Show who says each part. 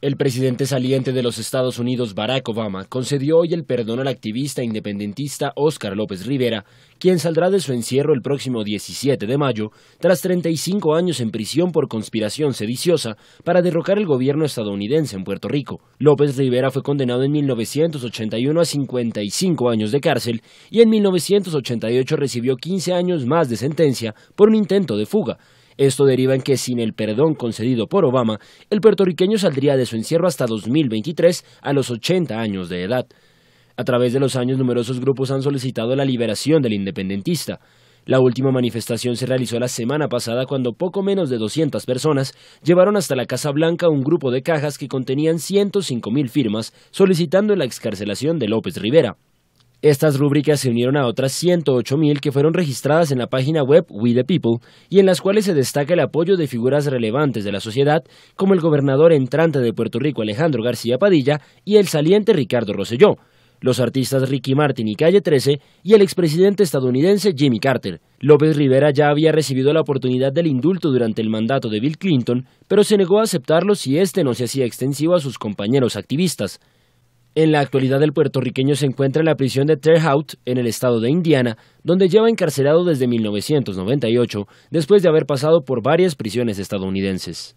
Speaker 1: El presidente saliente de los Estados Unidos, Barack Obama, concedió hoy el perdón al activista independentista Óscar López Rivera, quien saldrá de su encierro el próximo 17 de mayo, tras 35 años en prisión por conspiración sediciosa para derrocar el gobierno estadounidense en Puerto Rico. López Rivera fue condenado en 1981 a 55 años de cárcel y en 1988 recibió 15 años más de sentencia por un intento de fuga, esto deriva en que sin el perdón concedido por Obama, el puertorriqueño saldría de su encierro hasta 2023 a los 80 años de edad. A través de los años numerosos grupos han solicitado la liberación del independentista. La última manifestación se realizó la semana pasada cuando poco menos de 200 personas llevaron hasta la Casa Blanca un grupo de cajas que contenían 105.000 firmas solicitando la excarcelación de López Rivera. Estas rúbricas se unieron a otras 108.000 que fueron registradas en la página web We the People y en las cuales se destaca el apoyo de figuras relevantes de la sociedad como el gobernador entrante de Puerto Rico Alejandro García Padilla y el saliente Ricardo Rosselló, los artistas Ricky Martin y Calle 13 y el expresidente estadounidense Jimmy Carter. López Rivera ya había recibido la oportunidad del indulto durante el mandato de Bill Clinton, pero se negó a aceptarlo si este no se hacía extensivo a sus compañeros activistas. En la actualidad el puertorriqueño se encuentra en la prisión de Haute, en el estado de Indiana, donde lleva encarcelado desde 1998, después de haber pasado por varias prisiones estadounidenses.